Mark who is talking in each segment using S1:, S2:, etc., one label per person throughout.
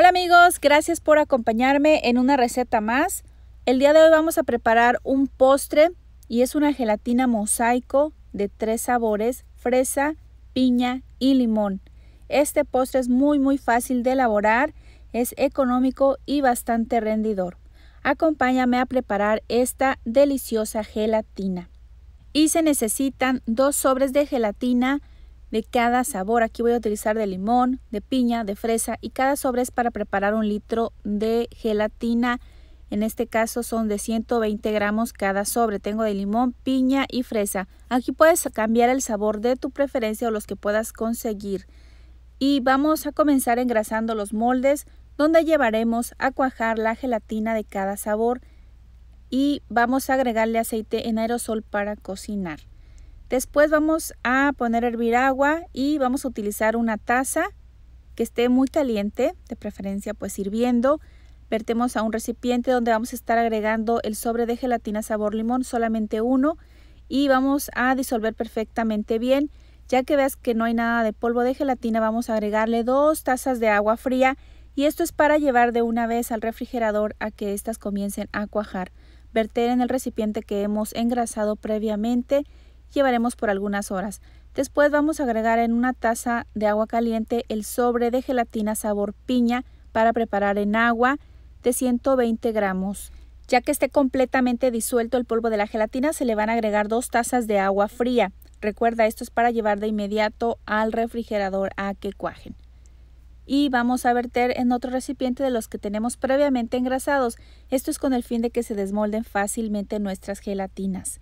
S1: Hola amigos, gracias por acompañarme en una receta más. El día de hoy vamos a preparar un postre y es una gelatina mosaico de tres sabores, fresa, piña y limón. Este postre es muy muy fácil de elaborar, es económico y bastante rendidor. Acompáñame a preparar esta deliciosa gelatina. Y se necesitan dos sobres de gelatina, de cada sabor. Aquí voy a utilizar de limón, de piña, de fresa y cada sobre es para preparar un litro de gelatina. En este caso son de 120 gramos cada sobre. Tengo de limón, piña y fresa. Aquí puedes cambiar el sabor de tu preferencia o los que puedas conseguir. Y vamos a comenzar engrasando los moldes donde llevaremos a cuajar la gelatina de cada sabor y vamos a agregarle aceite en aerosol para cocinar. Después vamos a poner a hervir agua y vamos a utilizar una taza que esté muy caliente, de preferencia pues hirviendo. Vertemos a un recipiente donde vamos a estar agregando el sobre de gelatina sabor limón, solamente uno, y vamos a disolver perfectamente bien. Ya que veas que no hay nada de polvo de gelatina, vamos a agregarle dos tazas de agua fría y esto es para llevar de una vez al refrigerador a que éstas comiencen a cuajar. Verter en el recipiente que hemos engrasado previamente llevaremos por algunas horas. Después vamos a agregar en una taza de agua caliente el sobre de gelatina sabor piña para preparar en agua de 120 gramos. Ya que esté completamente disuelto el polvo de la gelatina, se le van a agregar dos tazas de agua fría. Recuerda, esto es para llevar de inmediato al refrigerador a que cuajen. Y vamos a verter en otro recipiente de los que tenemos previamente engrasados. Esto es con el fin de que se desmolden fácilmente nuestras gelatinas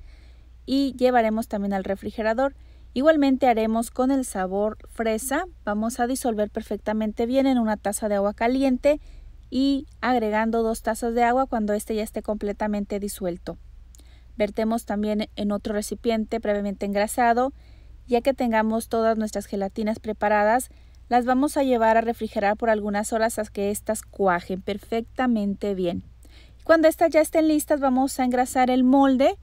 S1: y llevaremos también al refrigerador. Igualmente haremos con el sabor fresa, vamos a disolver perfectamente bien en una taza de agua caliente y agregando dos tazas de agua cuando este ya esté completamente disuelto. Vertemos también en otro recipiente previamente engrasado. Ya que tengamos todas nuestras gelatinas preparadas, las vamos a llevar a refrigerar por algunas horas hasta que éstas cuajen perfectamente bien. Cuando estas ya estén listas, vamos a engrasar el molde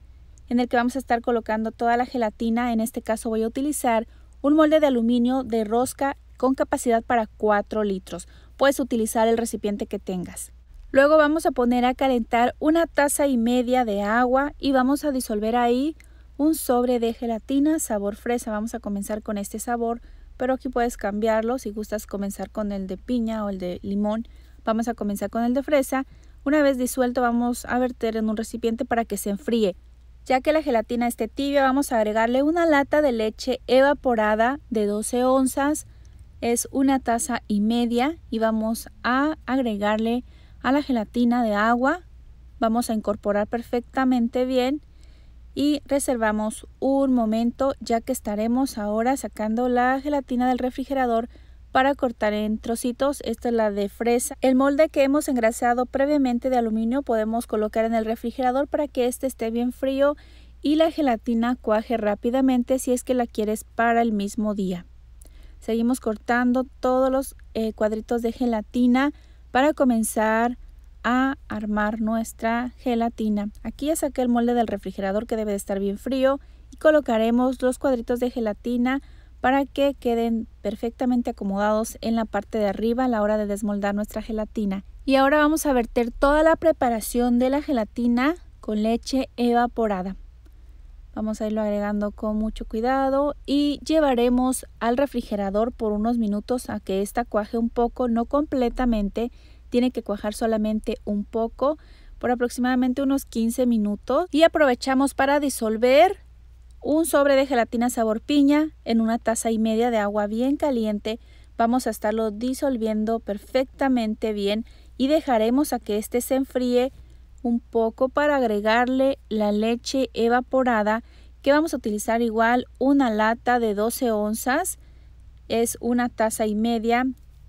S1: en el que vamos a estar colocando toda la gelatina. En este caso voy a utilizar un molde de aluminio de rosca con capacidad para 4 litros. Puedes utilizar el recipiente que tengas. Luego vamos a poner a calentar una taza y media de agua y vamos a disolver ahí un sobre de gelatina sabor fresa. Vamos a comenzar con este sabor, pero aquí puedes cambiarlo si gustas comenzar con el de piña o el de limón. Vamos a comenzar con el de fresa. Una vez disuelto vamos a verter en un recipiente para que se enfríe. Ya que la gelatina esté tibia, vamos a agregarle una lata de leche evaporada de 12 onzas. Es una taza y media y vamos a agregarle a la gelatina de agua. Vamos a incorporar perfectamente bien y reservamos un momento ya que estaremos ahora sacando la gelatina del refrigerador para cortar en trocitos. Esta es la de fresa. El molde que hemos engrasado previamente de aluminio podemos colocar en el refrigerador para que este esté bien frío y la gelatina cuaje rápidamente si es que la quieres para el mismo día. Seguimos cortando todos los eh, cuadritos de gelatina para comenzar a armar nuestra gelatina. Aquí ya saqué el molde del refrigerador que debe de estar bien frío y colocaremos los cuadritos de gelatina para que queden perfectamente acomodados en la parte de arriba a la hora de desmoldar nuestra gelatina. Y ahora vamos a verter toda la preparación de la gelatina con leche evaporada. Vamos a irlo agregando con mucho cuidado y llevaremos al refrigerador por unos minutos a que esta cuaje un poco, no completamente, tiene que cuajar solamente un poco por aproximadamente unos 15 minutos y aprovechamos para disolver un sobre de gelatina sabor piña en una taza y media de agua bien caliente. Vamos a estarlo disolviendo perfectamente bien y dejaremos a que este se enfríe un poco para agregarle la leche evaporada que vamos a utilizar igual una lata de 12 onzas es una taza y media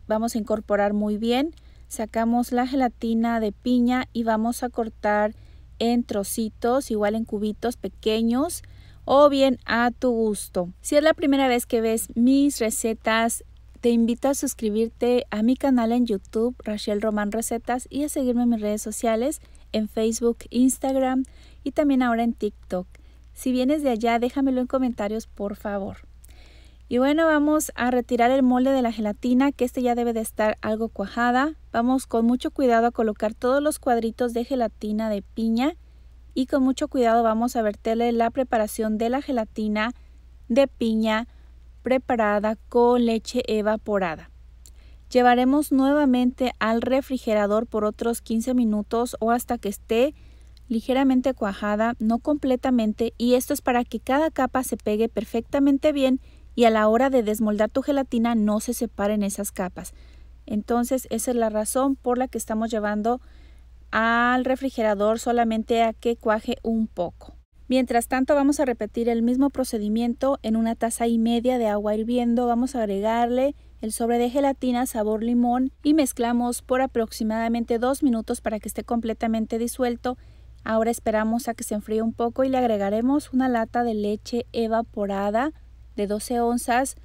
S1: vamos a incorporar muy bien sacamos la gelatina de piña y vamos a cortar en trocitos igual en cubitos pequeños o bien a tu gusto. Si es la primera vez que ves mis recetas, te invito a suscribirte a mi canal en YouTube, Rachel Román Recetas, y a seguirme en mis redes sociales, en Facebook, Instagram y también ahora en TikTok. Si vienes de allá, déjamelo en comentarios, por favor. Y bueno, vamos a retirar el molde de la gelatina, que este ya debe de estar algo cuajada. Vamos con mucho cuidado a colocar todos los cuadritos de gelatina de piña y con mucho cuidado vamos a verterle la preparación de la gelatina de piña preparada con leche evaporada. Llevaremos nuevamente al refrigerador por otros 15 minutos o hasta que esté ligeramente cuajada, no completamente, y esto es para que cada capa se pegue perfectamente bien y a la hora de desmoldar tu gelatina no se separen esas capas. Entonces esa es la razón por la que estamos llevando al refrigerador solamente a que cuaje un poco. Mientras tanto vamos a repetir el mismo procedimiento en una taza y media de agua hirviendo. Vamos a agregarle el sobre de gelatina sabor limón y mezclamos por aproximadamente dos minutos para que esté completamente disuelto. Ahora esperamos a que se enfríe un poco y le agregaremos una lata de leche evaporada de 12 onzas.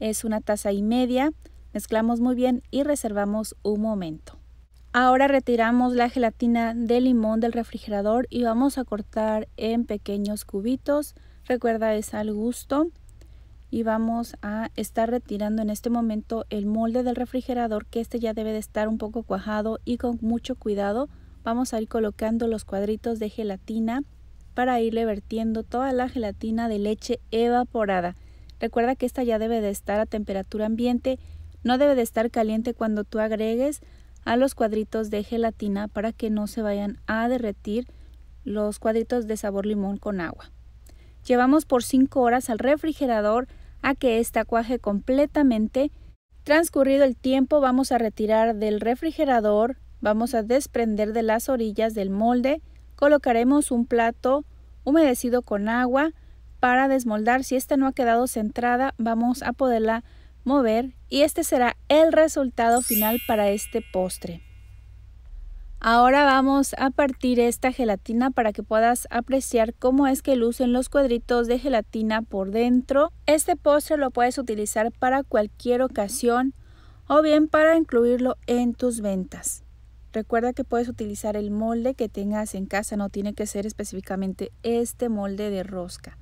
S1: Es una taza y media. Mezclamos muy bien y reservamos un momento. Ahora retiramos la gelatina de limón del refrigerador y vamos a cortar en pequeños cubitos. Recuerda es al gusto y vamos a estar retirando en este momento el molde del refrigerador que este ya debe de estar un poco cuajado y con mucho cuidado vamos a ir colocando los cuadritos de gelatina para irle vertiendo toda la gelatina de leche evaporada. Recuerda que esta ya debe de estar a temperatura ambiente, no debe de estar caliente cuando tú agregues a los cuadritos de gelatina para que no se vayan a derretir los cuadritos de sabor limón con agua. Llevamos por 5 horas al refrigerador a que esta cuaje completamente. Transcurrido el tiempo vamos a retirar del refrigerador, vamos a desprender de las orillas del molde, colocaremos un plato humedecido con agua para desmoldar. Si esta no ha quedado centrada vamos a poderla mover y este será el resultado final para este postre. Ahora vamos a partir esta gelatina para que puedas apreciar cómo es que lucen los cuadritos de gelatina por dentro. Este postre lo puedes utilizar para cualquier ocasión o bien para incluirlo en tus ventas. Recuerda que puedes utilizar el molde que tengas en casa, no tiene que ser específicamente este molde de rosca.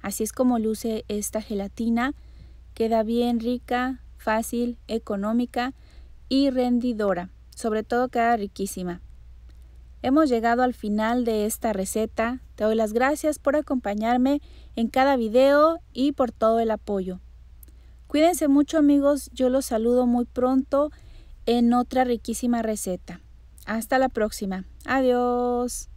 S1: Así es como luce esta gelatina. Queda bien rica, fácil, económica y rendidora. Sobre todo queda riquísima. Hemos llegado al final de esta receta. Te doy las gracias por acompañarme en cada video y por todo el apoyo. Cuídense mucho amigos, yo los saludo muy pronto en otra riquísima receta. Hasta la próxima. Adiós.